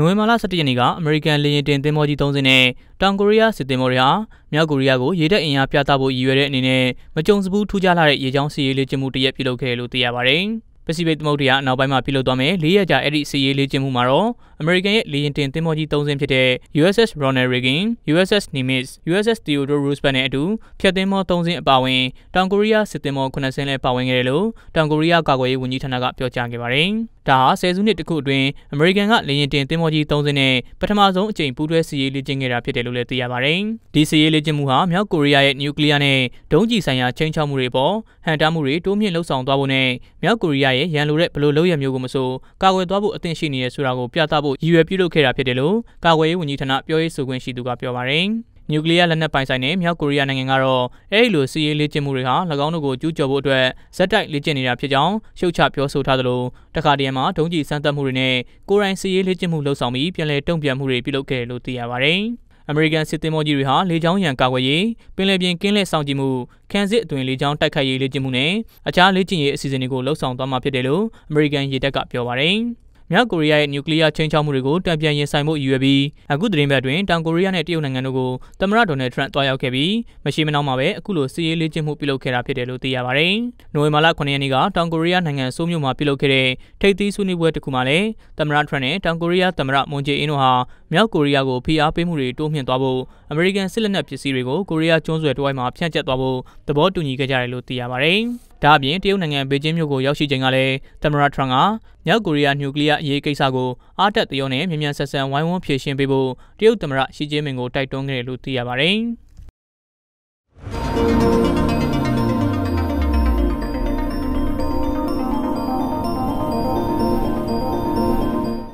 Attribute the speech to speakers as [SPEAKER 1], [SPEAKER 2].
[SPEAKER 1] နိုဝင်ဘာလ17ရက်နေ့ကအမေရိကန်လေယာဉ်တင်သင်္ဘောကြီး3စင်းနဲ့တောင်ကိုရီးယားစစ်သင်္ဘောတွေဟာမြောက်ကိုရီးယားကိုရေတပ်အင်အားပြသဖို့ရည်ရွယ်တဲ့အနေနဲ့မကြုံစဘူးထူးခြားလာတဲ့ရေကြောင်းစီရေးလေ့ကျင့်မှုတစ်ရက်ပြုလုပ်ခဲ့လို့သိရပါတယ်။ပစိဖိတ်သမုဒ္ဒရာအနောက်ပိုင်းမှာပြုလုပ်သွားမယ်၄ရက်ကြာအဲ့ဒီစီရေးလေ့ကျင့်မှုမှာတော့အမေရိကန်ရဲ့လေယာဉ်တင်သင်္ဘောကြီး၃စင်းဖြစ်တဲ့ USS Ronald Reagan, USS Nimitz, USS Theodore Roosevelt နဲ့အတူဖျက်သင်္ဘော၃စင်းအပါအဝင် တောင်ကိုရီးယားစစ်သင်္ဘော9စင်းလည်းပါဝင်ခဲ့တယ်လို့တောင်ကိုရီးယားကာကွယ်ရေးဝန်ကြီးဌာနကပြောကြားခဲ့ပါတယ်။ဒါဟာဆယ်စုနှစ်တခုအတွင်းအမေရိကန်ကလေရင်တင်သင်္ဘောကြီး၃စင်းနဲ့ပထမဆုံးအကြိမ်ပူးတွဲစီရေးလေ့ကျင့်ခဲ့တာဖြစ်တယ်လို့လည်းသိရပါတယ်။ဒီစီရေးလေ့ကျင့်မှုဟာမြောက်ကိုရီးယားရဲ့နျူကလ িয়ার နဲ့ဒုံးကျည်ဆိုင်ရာချိန်ချောက်မှုတွေပေါ်ဟန်တားမှုတွေတိုးမြင့်လှုပ်ဆောင်သွားဖို့နဲ့မြောက်ကိုရီးယားရဲ့ရန်လိုတဲ့ဘလို့လုပ်ရမျိုးကိုမဆိုကာကွယ်သွားဖို့အသင့်ရှိနေရဆိုတာကိုပြသဖို့ရည်ရွယ်ပြုလုပ်ခဲ့တာဖြစ်တယ်လို့ကာကွယ်ရေးဝန်ကြီးဌာနပြောရေးဆိုခွင့်ရှိသူကပြောပါတယ်။နျူကလ িয়ার လက်နက်ပိုင်ဆိုင်တဲ့မြောက်ကိုရီးယားနိုင်ငံကတော့အဲဒီလိုစီးရေးလေ့ကျင့်မှုတွေဟာ၎င်းတို့ကိုကျူးကျော်ဖို့အတွက်ဇက်တိုက်လေ့ကျင့်နေတာဖြစ်ကြောင်းရှုတ်ချပြောဆိုထားသလိုတခါတရံမှာဒုံးကျည်စမ်းသပ်မှုတွေနဲ့ကိုရိုင်းစီးရေးလေ့ကျင့်မှုလှုပ်ဆောင်ပြီးပြန်လည်တုံ့ပြန်မှုတွေပြုလုပ်ခဲ့တယ်လို့သိရပါတယ်။အမေရိကန်စစ်သင်္ဘောကြီးတွေဟာလေကြောင်းရန်ကာကွယ်ရေးပင်လယ်ပြင်ကင်းလက်ဆောင်ကြည့်မှုခံစစ်အတွင်လေကြောင်းတိုက်ခိုက်ရေးလေ့ကျင့်မှုနဲ့အခြားလေ့ကျင့်ရေးအစီအစဉ်တွေကိုလှုပ်ဆောင်သွားမှာဖြစ်တယ်လို့အမေရိကန်ရေတပ်ကပြောပါတယ်။မြောက်ကိုရီးယားရဲ့နျူကလ িয়ার ချင်းချောက်မှုတွေကိုတံပြန်ရင်ဆိုင်မှုရည်ရွယ်ပြီးအခုသတင်းပတ်တွင်တောင်ကိုရီးယားနဲ့တရုတ်နိုင်ငံတို့ကိုသမ္မတဒေါ်နယ်ထရန့်တွားရောက်ခဲ့ပြီးမရှိမနှောင်းမှာပဲအခုလိုစီးရေးလေ့ကျင့်မှုပြုလုပ်ခဲ့တာဖြစ်တယ်လို့သိရပါတယ်။နိုဝင်ဘာလ9ရက်နေ့ကတောင်ကိုရီးယားနိုင်ငံဆိုးမြို့မှာပြုလုပ်ခဲ့တဲ့ထိပ်သီးဆွေးနွေးပွဲတစ်ခုမှာလည်းသမ္မတထရန့်နဲ့တောင်ကိုရီးယားသမ္မတမွန်ဂျေအင်းတို့ဟာမြောက်ကိုရီးယားကိုဖိအားပေးမှုတွေတိုးမြှင့်သွားဖို့အမေရိကန်စစ်လက်နက်ပစ္စည်းတွေကိုကိုရီးယားကျွန်းဆွယ်တစ်ဝိုက်မှာဖြန့်ကျက်သွားဖို့သဘောတူညီခဲ့ကြတယ်လို့သိရပါတယ်။ဒါအပြင်တရုတ်နိုင်ငံဘေကျင်းမြို့ကိုရောက်ရှိချိန်ကလည်းသမရထရန်ကမြောက်ကိုရီးယားနျူကလ িয়ার အရေးကိစ္စကိုအားတက်သရောနဲ့မြန်မြန်ဆက်ဆံဝိုင်းဝန်းဖြေရှင်းပေးဖို့တရုတ်သမရရှီကျင်းပင်ကိုတိုက်တွန်းခဲ့တယ်လို့သိရပါတယ်။